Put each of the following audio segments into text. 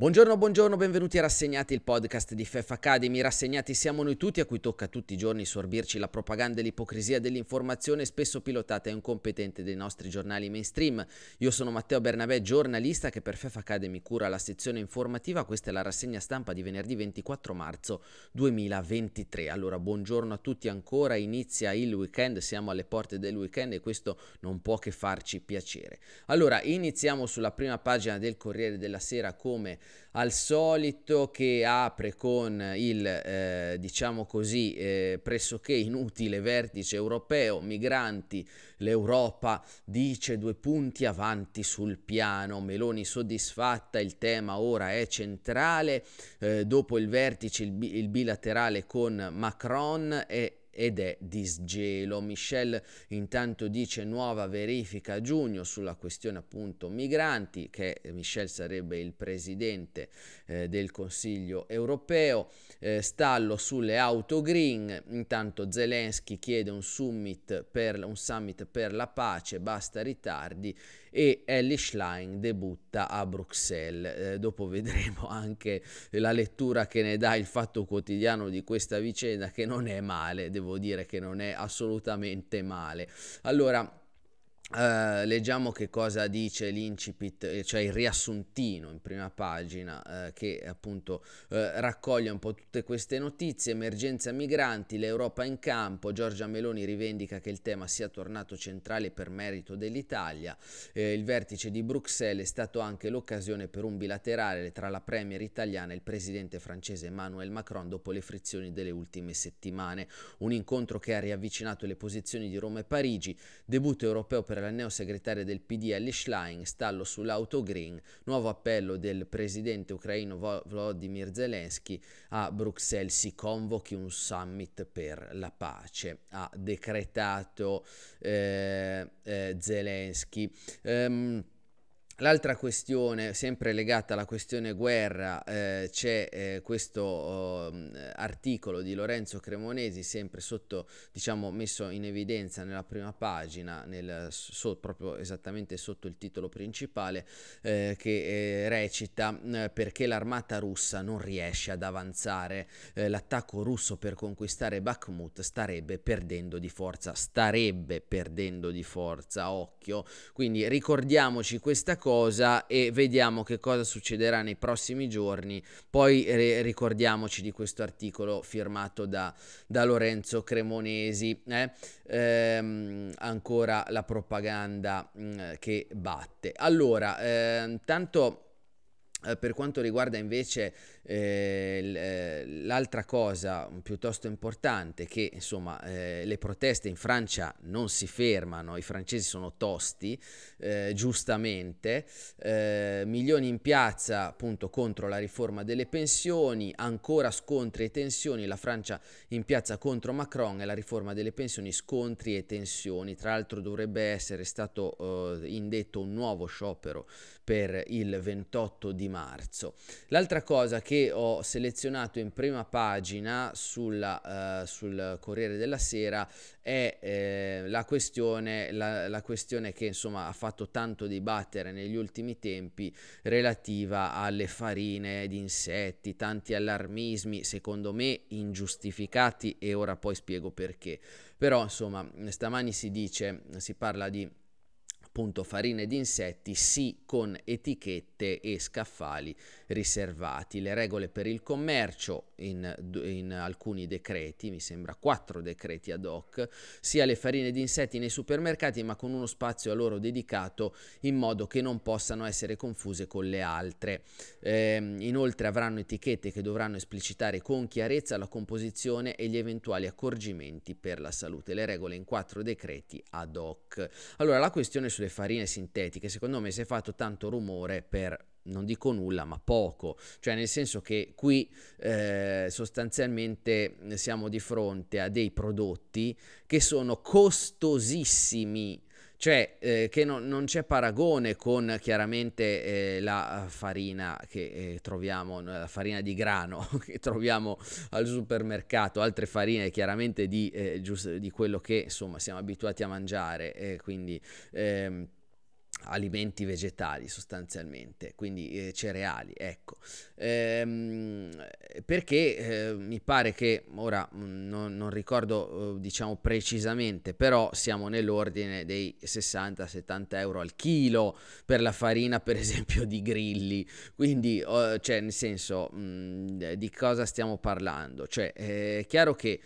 Buongiorno, buongiorno, benvenuti a Rassegnati, il podcast di FEF Academy. Rassegnati siamo noi tutti a cui tocca tutti i giorni sorbirci la propaganda e l'ipocrisia dell'informazione spesso pilotata e incompetente dei nostri giornali mainstream. Io sono Matteo Bernabé, giornalista che per FEF Academy cura la sezione informativa. Questa è la rassegna stampa di venerdì 24 marzo 2023. Allora, buongiorno a tutti ancora, inizia il weekend, siamo alle porte del weekend e questo non può che farci piacere. Allora, iniziamo sulla prima pagina del Corriere della Sera come al solito che apre con il, eh, diciamo così, eh, pressoché inutile vertice europeo, migranti, l'Europa dice due punti avanti sul piano, Meloni soddisfatta, il tema ora è centrale, eh, dopo il vertice il, bi- il bilaterale con Macron e ed è disgelo. Michel intanto dice nuova verifica a giugno sulla questione appunto migranti, che Michel sarebbe il presidente eh, del Consiglio europeo, eh, stallo sulle auto green, intanto Zelensky chiede un summit, per, un summit per la pace, basta ritardi e Ellie Schlein debutta a Bruxelles. Eh, dopo vedremo anche la lettura che ne dà il fatto quotidiano di questa vicenda che non è male, devo dire che non è assolutamente male. Allora, eh, leggiamo che cosa dice l'incipit, eh, cioè il riassuntino in prima pagina uh, che appunto uh, raccoglie un po' tutte queste notizie, emergenza migranti, l'Europa in campo, Giorgia Meloni rivendica che il tema sia tornato centrale per merito dell'Italia, il vertice di Bruxelles è stato anche l'occasione per un bilaterale tra la Premier italiana e il presidente francese Emmanuel Macron dopo le frizioni delle ultime settimane, un incontro che ha riavvicinato le posizioni di Roma e Parigi, debutto europeo per mentre neo neosegretaria del PD PDL Schlein stallo sull'auto green, nuovo appello del presidente ucraino Volodymyr Zelensky a Bruxelles si convochi un summit per la pace, ha decretato eh, eh, Zelensky. Um, L'altra questione, sempre legata alla questione guerra, eh, c'è eh, questo eh, articolo di Lorenzo Cremonesi, sempre sotto, diciamo, messo in evidenza nella prima pagina, nel, so, proprio esattamente sotto il titolo principale, eh, che eh, recita mm, perché l'armata russa non riesce ad avanzare, eh, l'attacco russo per conquistare Bakhmut starebbe perdendo di forza, starebbe perdendo di forza, occhio. Quindi ricordiamoci questa cosa qualcosa e vediamo che cosa succederà nei prossimi giorni. Poi ricordiamoci di questo articolo firmato da, da Lorenzo Cremonesi. Eh? Ehm, ancora la propaganda mh, mm, che batte. Allora, eh, tanto eh, per quanto riguarda invece eh, eh, l'altra cosa piuttosto importante, che insomma eh, le proteste in Francia non si fermano, i francesi sono tosti, eh, giustamente, eh, milioni in piazza appunto contro la riforma delle pensioni, ancora scontri e tensioni, la Francia in piazza contro Macron e la riforma delle pensioni scontri e tensioni, tra l'altro dovrebbe essere stato indetto un nuovo sciopero per il 28 di marzo. L'altra cosa che ho selezionato in prima pagina sulla, uh, sul Corriere della Sera è eh, la, questione, la, la, questione, che insomma ha fatto tanto dibattere negli ultimi tempi relativa alle farine di insetti, tanti allarmismi secondo me ingiustificati e ora poi spiego perché. Però insomma stamani si dice, si parla di appunto farine di insetti sì con etichette e scaffali riservati, le regole per il commercio in, in alcuni decreti, mi sembra quattro decreti ad hoc, sia le farine di insetti nei supermercati ma con uno spazio a loro dedicato in modo che non possano essere confuse con le altre. Eh, inoltre avranno etichette che dovranno esplicitare con chiarezza la composizione e gli eventuali accorgimenti per la salute. Le regole in quattro decreti ad hoc. Allora, la questione sulle farine sintetiche, secondo me si è fatto tanto rumore per non dico nulla, ma poco, cioè nel senso che qui eh, sostanzialmente eh, siamo di fronte a dei prodotti che sono costosissimi, cioè eh, che no, non c'è paragone con chiaramente eh, la farina che eh, troviamo, la farina di grano che troviamo al supermercato, altre farine chiaramente di, eh, giusto, di quello che insomma siamo abituati a mangiare, eh, quindi... Ehm, alimenti vegetali sostanzialmente, quindi eh, cereali, ecco. Ehm, perché eh, mi pare che ora mm, non, non ricordo eh, diciamo precisamente, però siamo nell'ordine dei 60-70 euro al chilo per la farina per esempio di grilli, quindi oh, cioè nel senso mh, mm, di cosa stiamo parlando? Cioè eh, è chiaro che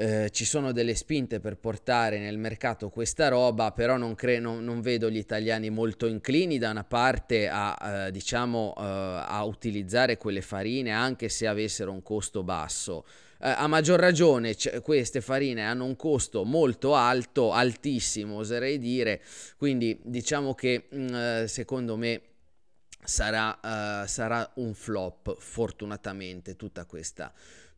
eh, ci sono delle spinte per portare nel mercato questa roba, però non, cre- non, non vedo gli italiani molto inclini da una parte a, eh, diciamo, eh, a utilizzare quelle farine anche se avessero un costo basso. Eh, a maggior ragione c- queste farine hanno un costo molto alto, altissimo oserei dire, quindi diciamo che mh, mm, eh, secondo me sarà, eh, sarà un flop fortunatamente tutta questa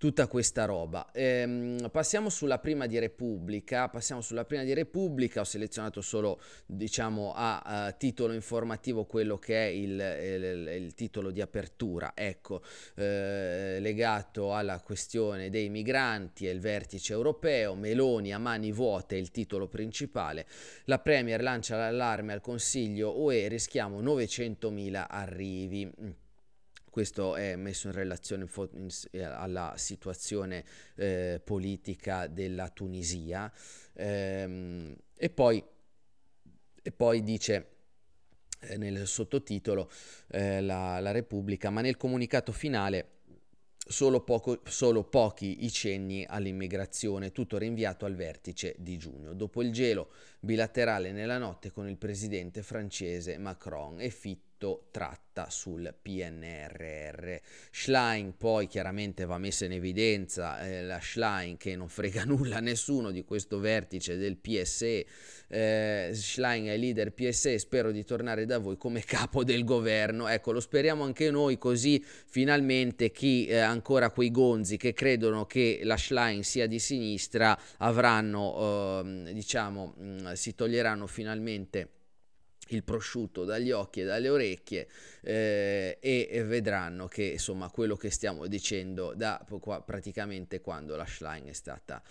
tutta questa roba. Ehm, passiamo sulla prima di Repubblica, passiamo sulla prima di Repubblica, ho selezionato solo diciamo a, a titolo informativo quello che è il, il, il titolo di apertura, ecco, eh, legato alla questione dei migranti e il vertice europeo, Meloni a mani vuote è il titolo principale, la Premier lancia l'allarme al Consiglio UE, rischiamo 900.000 arrivi. Mm questo è messo in relazione eh, alla situazione eh, politica della Tunisia. Ehm, e, poi, e poi dice eh, nel sottotitolo eh, la, la Repubblica, ma nel comunicato finale Solo, poco, solo, pochi i cenni all'immigrazione, tutto rinviato al vertice di giugno. Dopo il gelo bilaterale nella notte con il presidente francese Macron e Fitto, molto tratta sul PNRR. Schlein poi chiaramente va messa in evidenza eh, la Schlein che non frega nulla a nessuno di questo vertice del PSE. Eh, Schlein è leader PSE, spero di tornare da voi come capo del governo. Ecco, lo speriamo anche noi così finalmente chi eh, ancora quei gonzi che credono che la Schlein sia di sinistra avranno, eh, diciamo, mh, mm, si toglieranno finalmente il prosciutto dagli occhi e dalle orecchie eh, e vedranno che insomma quello che stiamo dicendo da qua, praticamente quando la Schlein è stata,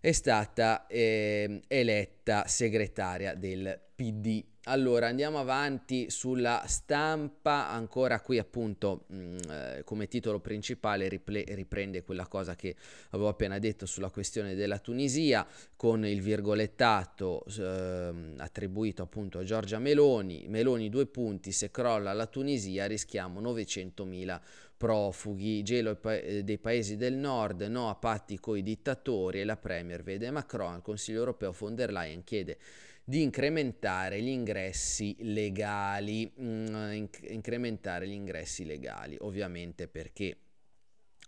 è stata eh, eletta segretaria del PD. Allora andiamo avanti sulla stampa, ancora qui appunto mh, mm, eh, come titolo principale ripre- riprende quella cosa che avevo appena detto sulla questione della Tunisia con il virgolettato eh, attribuito appunto a Giorgia Meloni, Meloni due punti, se crolla la Tunisia rischiamo 900.000 profughi, gelo eh, dei paesi del nord, no a patti coi dittatori e la Premier vede Macron, il Consiglio europeo von der Leyen chiede di incrementare gli ingressi legali, mm, incrementare gli ingressi legali, ovviamente perché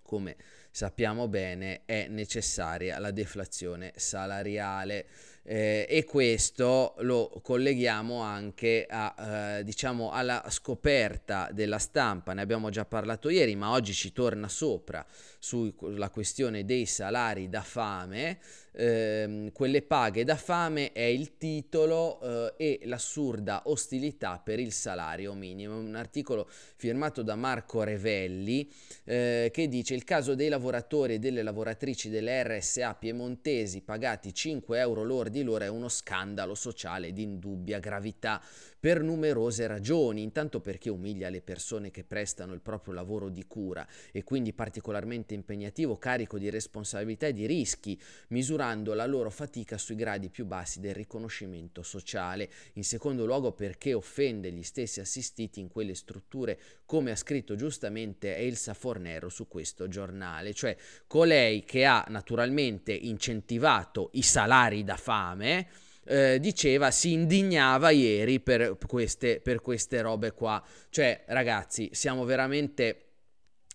come sappiamo bene è necessaria la deflazione salariale. Eh, e questo lo colleghiamo anche a, eh, diciamo alla scoperta della stampa, ne abbiamo già parlato ieri, ma oggi ci torna sopra sulla questione dei salari da fame, eh, quelle paghe da fame è il titolo eh, e l'assurda ostilità per il salario minimo, un articolo firmato da Marco Revelli eh, che dice il caso dei lavoratori e delle lavoratrici delle RSA piemontesi pagati 5 euro lordi di loro è uno scandalo sociale di indubbia gravità per numerose ragioni, intanto perché umilia le persone che prestano il proprio lavoro di cura e quindi particolarmente impegnativo, carico di responsabilità e di rischi, misurando la loro fatica sui gradi più bassi del riconoscimento sociale, in secondo luogo perché offende gli stessi assistiti in quelle strutture come ha scritto giustamente Elsa Fornero su questo giornale, cioè colei che ha naturalmente incentivato i salari da fame, eh, diceva, si indignava ieri per queste, per queste robe qua. Cioè, ragazzi, siamo veramente,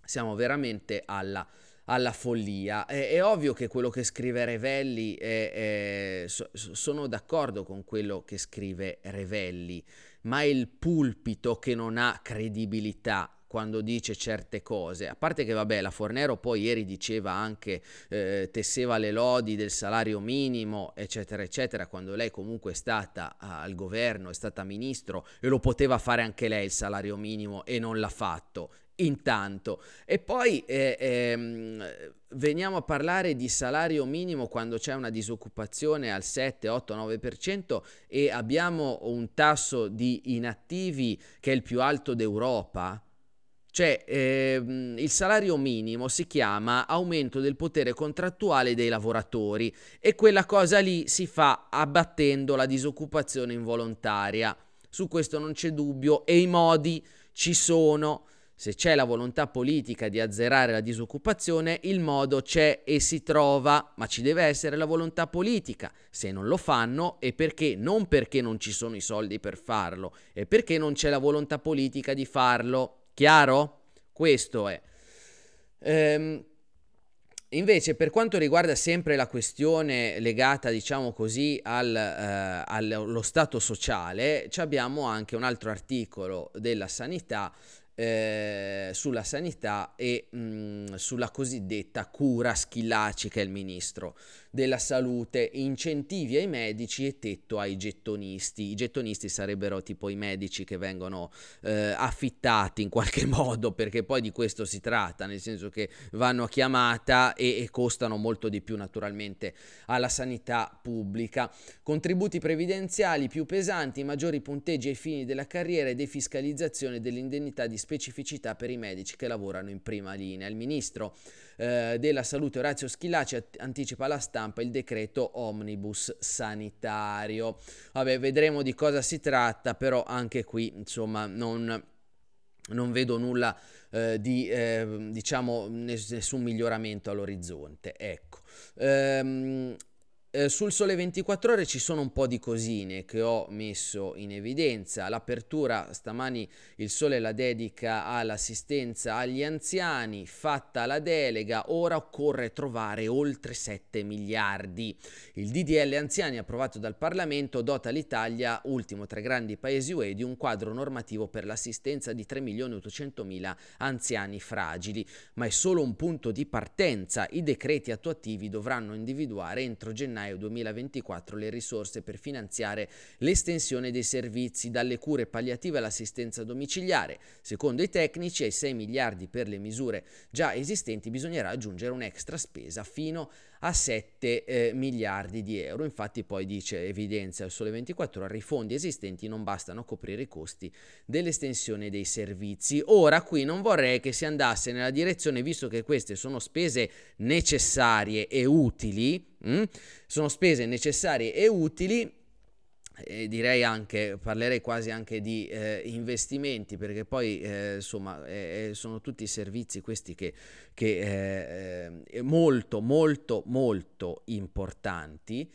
siamo veramente alla alla follia. È, è, ovvio che quello che scrive Revelli, è, è, so, sono d'accordo con quello che scrive Revelli, ma è il pulpito che non ha credibilità quando dice certe cose. A parte che, vabbè, la Fornero poi ieri diceva anche, eh, tesseva le lodi del salario minimo, eccetera, eccetera, quando lei comunque è stata al governo, è stata ministro e lo poteva fare anche lei il salario minimo e non l'ha fatto intanto. E poi eh, eh, veniamo a parlare di salario minimo quando c'è una disoccupazione al 7, 8, 9% e abbiamo un tasso di inattivi che è il più alto d'Europa. Cioè, ehm, il salario minimo si chiama aumento del potere contrattuale dei lavoratori e quella cosa lì si fa abbattendo la disoccupazione involontaria. Su questo non c'è dubbio e i modi ci sono se c'è la volontà politica di azzerare la disoccupazione, il modo c'è e si trova, ma ci deve essere la volontà politica. Se non lo fanno è perché non perché non ci sono i soldi per farlo, è perché non c'è la volontà politica di farlo. Chiaro? Questo è. Ehm, invece, per quanto riguarda sempre la questione legata, diciamo così, al, eh, allo stato sociale, abbiamo anche un altro articolo della sanità eh, sulla sanità e mh, mm, sulla cosiddetta cura Schillaci che è il ministro della salute, incentivi ai medici e tetto ai gettonisti. I gettonisti sarebbero tipo i medici che vengono eh, affittati in qualche modo, perché poi di questo si tratta, nel senso che vanno a chiamata e, e costano molto di più naturalmente alla sanità pubblica. Contributi previdenziali più pesanti, maggiori punteggi ai fini della carriera e defiscalizzazione dell'indennità di specificità per i medici che lavorano in prima linea. Il ministro eh, della salute Orazio Schillaci anticipa la stanza stampa il decreto omnibus sanitario. Vabbè, vedremo di cosa si tratta, però anche qui, insomma, non, non vedo nulla eh, di, eh, diciamo, ness- nessun miglioramento all'orizzonte. Ecco. Ehm, eh, sul Sole 24 Ore ci sono un po' di cosine che ho messo in evidenza. L'apertura stamani il Sole la dedica all'assistenza agli anziani, fatta la delega, ora occorre trovare oltre 7 miliardi. Il DDL anziani approvato dal Parlamento dota l'Italia, ultimo tra i grandi paesi UE, di un quadro normativo per l'assistenza di 3 milioni 800 mila anziani fragili, ma è solo un punto di partenza. I decreti attuativi dovranno individuare entro gennaio gennaio 2024 le risorse per finanziare l'estensione dei servizi dalle cure palliative all'assistenza domiciliare. Secondo i tecnici ai 6 miliardi per le misure già esistenti bisognerà aggiungere un'extra spesa fino a a 7 eh, miliardi di euro. Infatti poi dice, evidenzia il Sole 24 ore, i fondi esistenti non bastano a coprire i costi dell'estensione dei servizi. Ora qui non vorrei che si andasse nella direzione, visto che queste sono spese necessarie e utili, mh? Mm? sono spese necessarie e utili, e direi anche, parlerei quasi anche di eh, investimenti, perché poi eh, insomma eh, sono tutti servizi questi che, che eh, eh, molto, molto, molto importanti.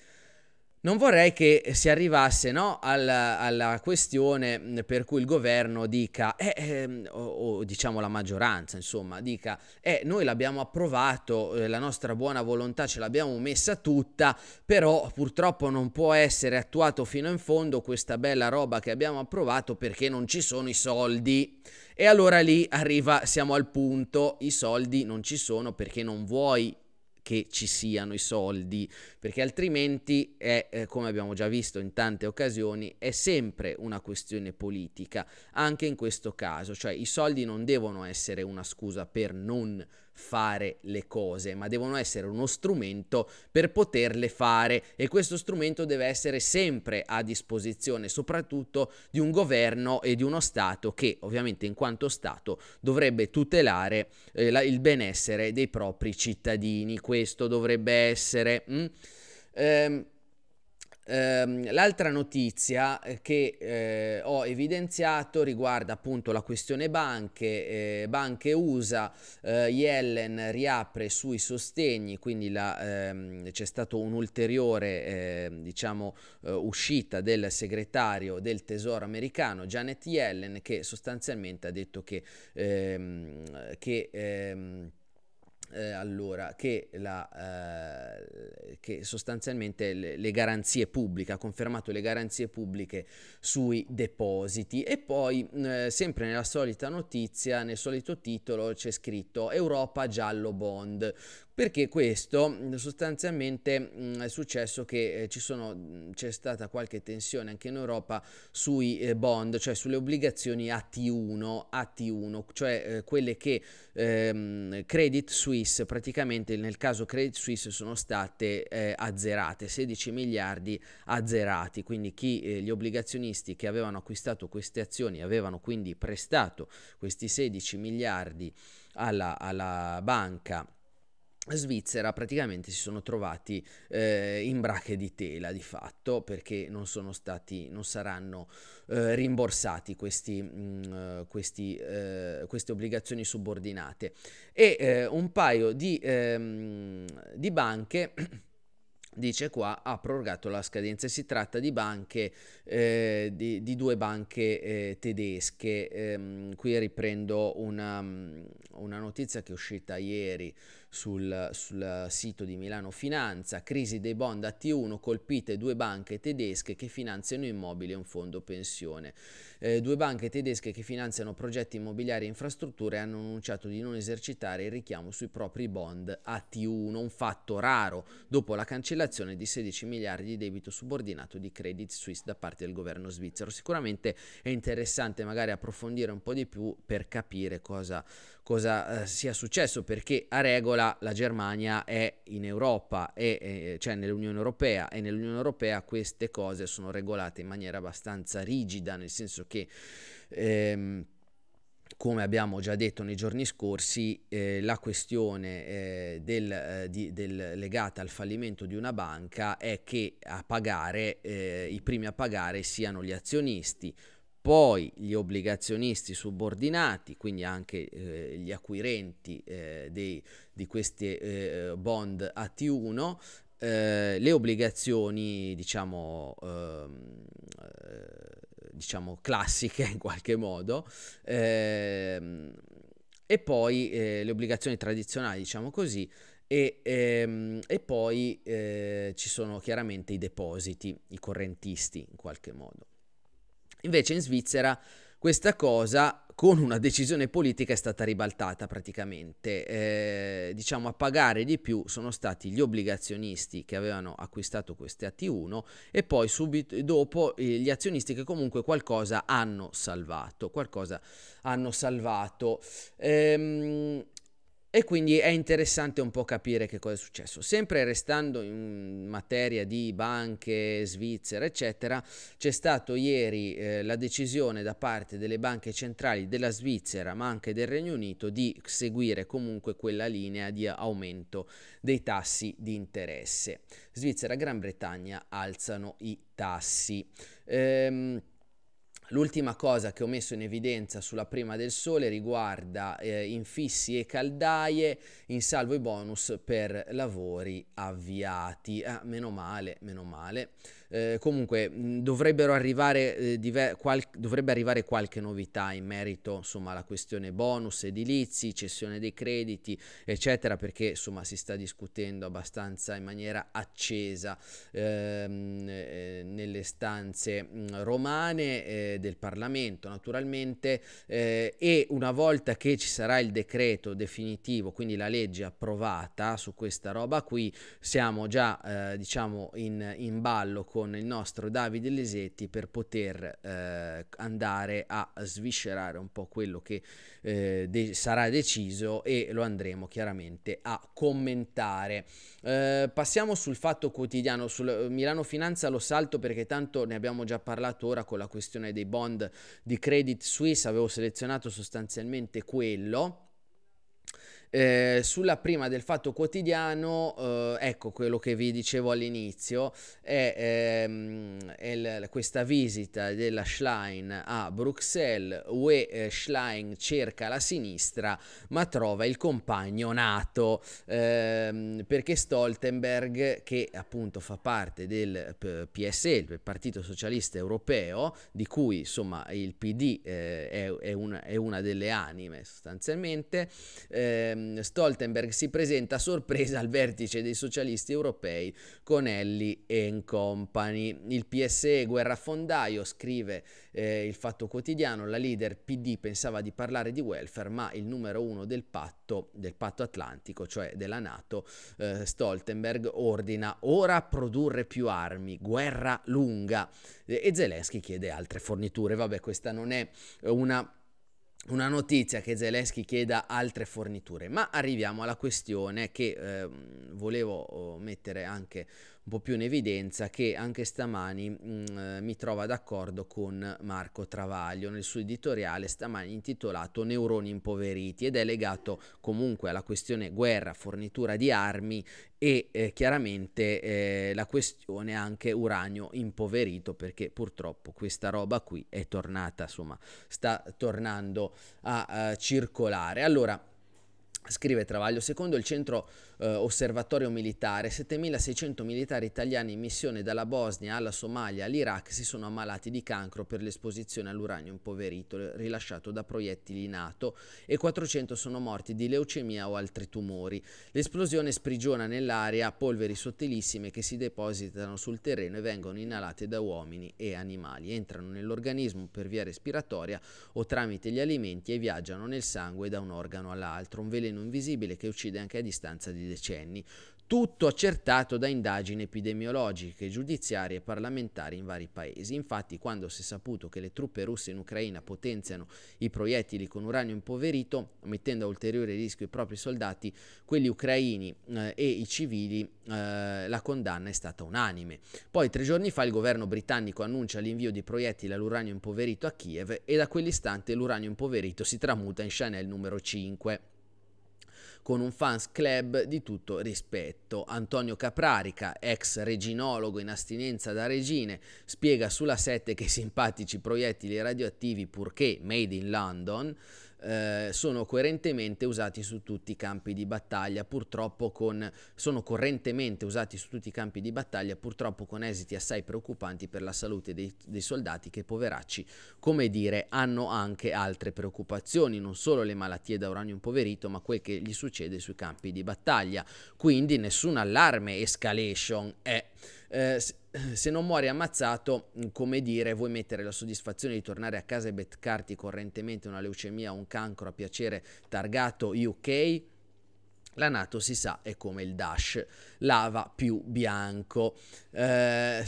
Non vorrei che si arrivasse no, alla, alla, questione per cui il governo dica, eh, eh, o, o, diciamo la maggioranza, insomma, dica, eh, noi l'abbiamo approvato, eh, la nostra buona volontà ce l'abbiamo messa tutta, però purtroppo non può essere attuato fino in fondo questa bella roba che abbiamo approvato perché non ci sono i soldi. E allora lì arriva, siamo al punto, i soldi non ci sono perché non vuoi che ci siano i soldi, perché altrimenti è, eh, come abbiamo già visto in tante occasioni, è sempre una questione politica, anche in questo caso, cioè i soldi non devono essere una scusa per non fare le cose, ma devono essere uno strumento per poterle fare e questo strumento deve essere sempre a disposizione, soprattutto di un governo e di uno Stato che ovviamente in quanto Stato dovrebbe tutelare eh, la, il benessere dei propri cittadini. Questo dovrebbe essere... Mm, ehm, Ehm, l'altra notizia eh, che eh, ho evidenziato riguarda appunto la questione banche, eh, banche USA, eh, Yellen riapre sui sostegni, quindi la, ehm, c'è stata un'ulteriore ehm, diciamo, eh, uscita del segretario del Tesoro americano Janet Yellen che sostanzialmente ha detto che, ehm, che ehm, eh, allora che, la, eh, che sostanzialmente le, le, garanzie pubbliche, ha confermato le garanzie pubbliche sui depositi e poi eh, sempre nella solita notizia, nel solito titolo c'è scritto Europa giallo bond, perché questo mm, sostanzialmente mh, mm, è successo che eh, sono, mm, c'è stata qualche tensione anche in Europa sui eh, bond, cioè sulle obbligazioni AT1, AT1 cioè eh, quelle che ehm, Credit Suisse, praticamente nel caso Credit Suisse sono state eh, azzerate, 16 miliardi azzerati, quindi chi, eh, gli obbligazionisti che avevano acquistato queste azioni avevano quindi prestato questi 16 miliardi alla, alla banca Svizzera praticamente si sono trovati eh, in brache di tela di fatto perché non sono stati, non saranno eh, rimborsati questi, mh, mm, eh, questi, eh, queste obbligazioni subordinate e eh, un paio di, ehm, di banche dice qua ha prorogato la scadenza si tratta di banche eh, di, di, due banche eh, tedesche ehm, qui riprendo una, mm, una, notizia che è uscita ieri sul, sul sito di Milano Finanza, crisi dei bond a T1, colpite due banche tedesche che finanziano immobili e un fondo pensione. Eh, due banche tedesche che finanziano progetti immobiliari e infrastrutture hanno annunciato di non esercitare il richiamo sui propri bond a T1, un fatto raro dopo la cancellazione di 16 miliardi di debito subordinato di Credit Suisse da parte del governo svizzero. Sicuramente è interessante magari approfondire un po' di più per capire cosa cosa eh, sia successo perché a regola la Germania è in Europa e eh, cioè nell'Unione Europea e nell'Unione Europea queste cose sono regolate in maniera abbastanza rigida nel senso che ehm, come abbiamo già detto nei giorni scorsi, eh, la questione eh, del, eh, di, del, legata al fallimento di una banca è che a pagare, eh, i primi a pagare siano gli azionisti, poi gli obbligazionisti subordinati, quindi anche eh, gli acquirenti eh, dei, di questi eh, bond at T1, eh, le obbligazioni diciamo, ehm, eh, diciamo, classiche in qualche modo ehm, e poi eh, le obbligazioni tradizionali diciamo così e, ehm, e poi ci sono chiaramente i depositi, i correntisti in qualche modo. Invece in Svizzera questa cosa con una decisione politica è stata ribaltata praticamente. Eh, diciamo a pagare di più sono stati gli obbligazionisti che avevano acquistato queste AT1 e poi subito dopo eh, gli azionisti che comunque qualcosa hanno salvato. Qualcosa hanno salvato. Ehm, e quindi è interessante un po' capire che cosa è successo. Sempre restando in materia di banche, Svizzera, eccetera, c'è stata ieri eh, la decisione da parte delle banche centrali della Svizzera, ma anche del Regno Unito, di seguire comunque quella linea di aumento dei tassi di interesse. Svizzera e Gran Bretagna alzano i tassi. Ehm, L'ultima cosa che ho messo in evidenza sulla prima del sole riguarda eh, infissi e caldaie in salvo i bonus per lavori avviati. Ah, meno male, meno male. Eh, comunque dovrebbero arrivare, eh, diver- qual- dovrebbe arrivare qualche novità in merito insomma, alla questione bonus edilizi, cessione dei crediti, eccetera, perché insomma, si sta discutendo abbastanza in maniera accesa ehm, eh, nelle stanze mh, romane eh, del Parlamento, naturalmente, eh, e una volta che ci sarà il decreto definitivo, quindi la legge approvata su questa roba qui, siamo già diciamo in, in ballo con con il nostro Davide Lesetti per poter eh, andare a sviscerare un po' quello che eh, de- sarà deciso e lo andremo chiaramente a commentare. Eh, passiamo sul fatto quotidiano, sul Milano Finanza lo salto perché tanto ne abbiamo già parlato ora con la questione dei bond di Credit Suisse, avevo selezionato sostanzialmente quello. Eh, sulla prima del fatto quotidiano, eh, ecco quello che vi dicevo all'inizio, è, ehm, è l- questa visita della Schlein a Bruxelles, dove eh, Schlein cerca la sinistra ma trova il compagno nato, ehm, perché Stoltenberg, che appunto fa parte del P- PSE, il Partito Socialista Europeo, di cui insomma il PD eh, è, è, una, è, una, delle anime sostanzialmente, ehm, Ehm, Stoltenberg si presenta a sorpresa al vertice dei socialisti europei con Elli Company. Il PSE guerrafondaio scrive eh, il Fatto Quotidiano, la leader PD pensava di parlare di welfare, ma il numero uno del patto, del patto atlantico, cioè della Nato, eh, Stoltenberg ordina ora produrre più armi, guerra lunga e Zelensky chiede altre forniture. Vabbè, questa non è una una notizia che Zelensky chieda altre forniture, ma arriviamo alla questione che eh, volevo oh, mettere anche un po' più in evidenza che anche stamani mh, mm, eh, mi trova d'accordo con Marco Travaglio nel suo editoriale stamani intitolato Neuroni impoveriti ed è legato comunque alla questione guerra, fornitura di armi e eh, chiaramente eh, la questione anche uranio impoverito perché purtroppo questa roba qui è tornata, insomma, sta tornando a, a eh, circolare. Allora, scrive Travaglio, secondo il centro eh, osservatorio militare, 7.600 militari italiani in missione dalla Bosnia alla Somalia all'Iraq si sono ammalati di cancro per l'esposizione all'uranio impoverito rilasciato da proiettili NATO e 400 sono morti di leucemia o altri tumori. L'esplosione sprigiona nell'aria polveri sottilissime che si depositano sul terreno e vengono inalate da uomini e animali, entrano nell'organismo per via respiratoria o tramite gli alimenti e viaggiano nel sangue da un organo all'altro, un veleno invisibile che uccide anche a distanza di di decenni, tutto accertato da indagini epidemiologiche, giudiziarie e parlamentari in vari paesi. Infatti, quando si è saputo che le truppe russe in Ucraina potenziano i proiettili con uranio impoverito, mettendo a ulteriore rischio i propri soldati, quelli ucraini eh, e i civili, eh, la condanna è stata unanime. Poi, tre giorni fa, il governo britannico annuncia l'invio di proiettili all'uranio impoverito a Kiev e da quell'istante l'uranio impoverito si tramuta in Chanel numero 5 con un fans club di tutto rispetto. Antonio Caprarica, ex reginologo in astinenza da regine, spiega sulla sette che simpatici proiettili radioattivi, purché made in London, eh, sono coerentemente usati su tutti i campi di battaglia, purtroppo con, sono correntemente usati su tutti i campi di battaglia, purtroppo con esiti assai preoccupanti per la salute dei, dei soldati che poveracci, come dire, hanno anche altre preoccupazioni, non solo le malattie da uranio impoverito, ma quel che gli succede sui campi di battaglia. Quindi nessun allarme escalation è... Eh, se non muori ammazzato, come dire, vuoi mettere la soddisfazione di tornare a casa e beccarti correntemente una leucemia o un cancro a piacere targato UK? La Nato si sa è come il Dash, lava più bianco. Eh,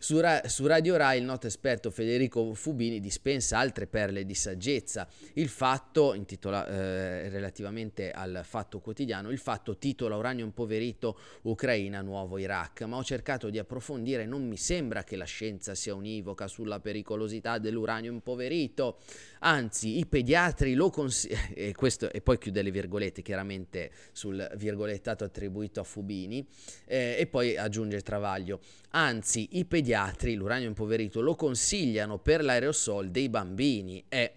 su, Ra- su, Radio Rai il noto esperto Federico Fubini dispensa altre perle di saggezza. Il fatto, intitola, eh, relativamente al fatto quotidiano, il fatto titola Uranio impoverito Ucraina nuovo Iraq, ma ho cercato di approfondire, non mi sembra che la scienza sia univoca sulla pericolosità dell'uranio impoverito, anzi i pediatri lo consigliano, e, e poi chiude le virgolette chiaramente sul virgolettato attribuito a Fubini, eh, e poi aggiunge il Travaglio, Anzi, i pediatri l'uranio impoverito lo consigliano per l'aerosol dei bambini. E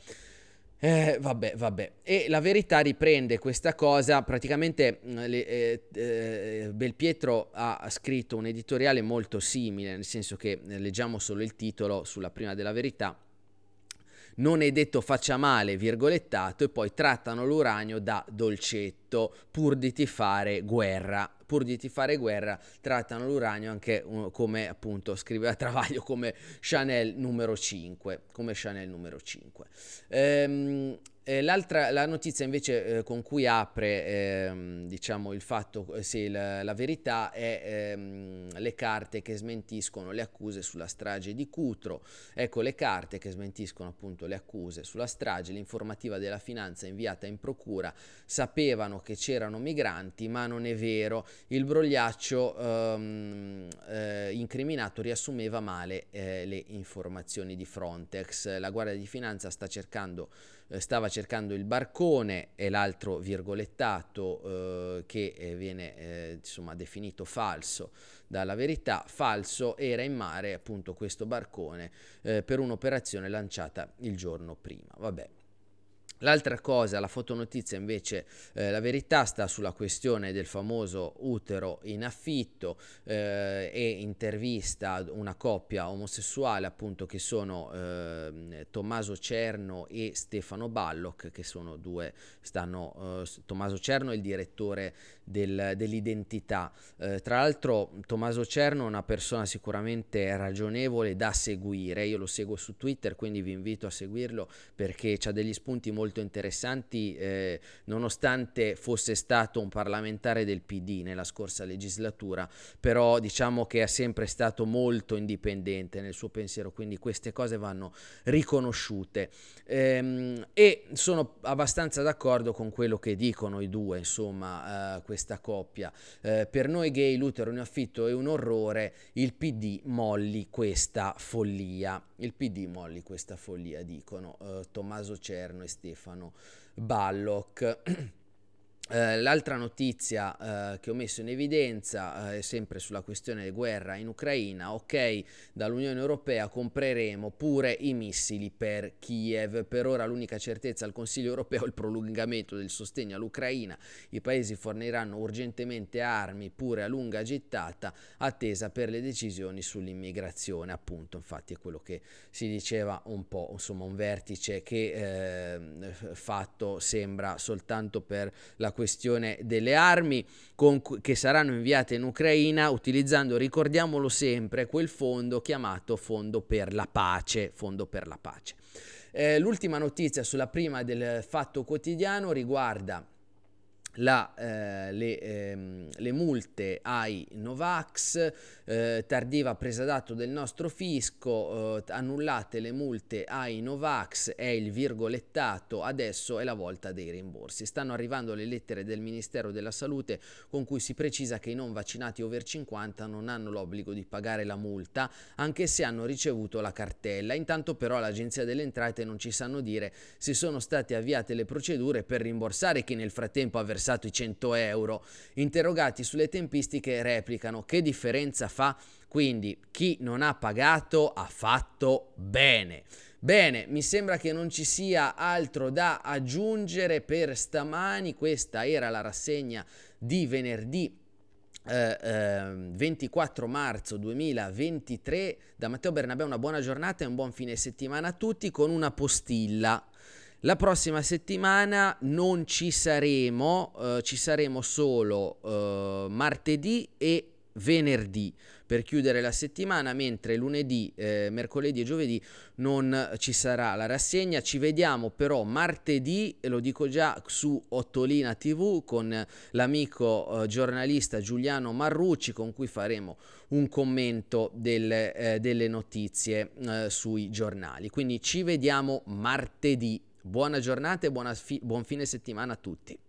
eh, eh, vabbè, vabbè. E la verità riprende questa cosa. Praticamente mm, eh, eh, Belpietro ha scritto un editoriale molto simile, nel senso che eh, leggiamo solo il titolo sulla prima della verità. Non è detto faccia male, virgolettato, e poi trattano l'uranio da dolcetto conflitto pur di ti fare guerra pur di ti fare guerra trattano l'uranio anche uh, come appunto scriveva Travaglio come Chanel numero 5 come Chanel numero 5 ehm, eh, l'altra la notizia invece eh, con cui apre ehm, diciamo il fatto se eh, sì, la, la, verità è ehm, le carte che smentiscono le accuse sulla strage di Cutro. Ecco le carte che smentiscono appunto le accuse sulla strage, l'informativa della finanza inviata in procura sapevano che c'erano migranti, ma non è vero. Il brogliaccio ehm, eh, incriminato riassumeva male eh, le informazioni di Frontex. La Guardia di Finanza sta cercando eh, stava cercando il barcone e l'altro virgolettato eh, che eh, viene eh, insomma definito falso dalla verità falso era in mare appunto questo barcone eh, per un'operazione lanciata il giorno prima vabbè L'altra cosa, la fotonotizia invece, eh, la verità sta sulla questione del famoso utero in affitto eh, e intervista una coppia omosessuale appunto che sono eh, Tommaso Cerno e Stefano Balloc che sono due, stanno, eh, Tommaso Cerno è il direttore del, dell'identità. Eh, tra l'altro Tommaso Cerno è una persona sicuramente ragionevole da seguire, io lo seguo su Twitter quindi vi invito a seguirlo perché ha degli spunti molto interessanti eh, nonostante fosse stato un parlamentare del PD nella scorsa legislatura, però diciamo che è sempre stato molto indipendente nel suo pensiero, quindi queste cose vanno riconosciute ehm, e sono abbastanza d'accordo con quello che dicono i due, insomma, eh, questa coppia. Eh, per noi gay l'utero in affitto è un orrore, il PD molli questa follia. Il PD molli questa follia, dicono eh, Tommaso Cerno e Stefano Ballock. Eh, l'altra notizia eh, che ho messo in evidenza eh, sempre sulla questione di guerra in Ucraina, ok, dall'Unione Europea compreremo pure i missili per Kiev. Per ora l'unica certezza al Consiglio Europeo è il prolungamento del sostegno all'Ucraina. I paesi forniranno urgentemente armi pure a lunga gittata, attesa per le decisioni sull'immigrazione, appunto, infatti è quello che si diceva un po', insomma, un vertice che eh, fatto sembra soltanto per la questione delle armi con, che saranno inviate in Ucraina utilizzando, ricordiamolo sempre, quel fondo chiamato Fondo per la Pace. Fondo per la Pace. Eh, l'ultima notizia sulla prima del Fatto Quotidiano riguarda la, eh, le, ehm, le, multe ai Novax, eh, tardiva presa d'atto del nostro fisco, eh, annullate le multe ai Novax, è il virgolettato, adesso è la volta dei rimborsi. Stanno arrivando le lettere del Ministero della Salute con cui si precisa che i non vaccinati over 50 non hanno l'obbligo di pagare la multa, anche se hanno ricevuto la cartella. Intanto però l'Agenzia delle Entrate non ci sanno dire se sono state avviate le procedure per rimborsare chi nel frattempo ha versato attraversato i 100 euro. Interrogati sulle tempistiche replicano che differenza fa, quindi chi non ha pagato ha fatto bene. Bene, mi sembra che non ci sia altro da aggiungere per stamani, questa era la rassegna di venerdì eh, eh, 24 marzo 2023 da Matteo Bernabé una buona giornata e un buon fine settimana a tutti con una postilla la prossima settimana non ci saremo, eh, ci saremo solo eh, martedì e venerdì per chiudere la settimana, mentre lunedì, eh, mercoledì e giovedì non ci sarà la rassegna. Ci vediamo però martedì, lo dico già, su Ottolina TV con l'amico eh, giornalista Giuliano Marrucci con cui faremo un commento del, eh, delle notizie eh, sui giornali. Quindi ci vediamo martedì. Buona giornata e fi- buon fine settimana a tutti.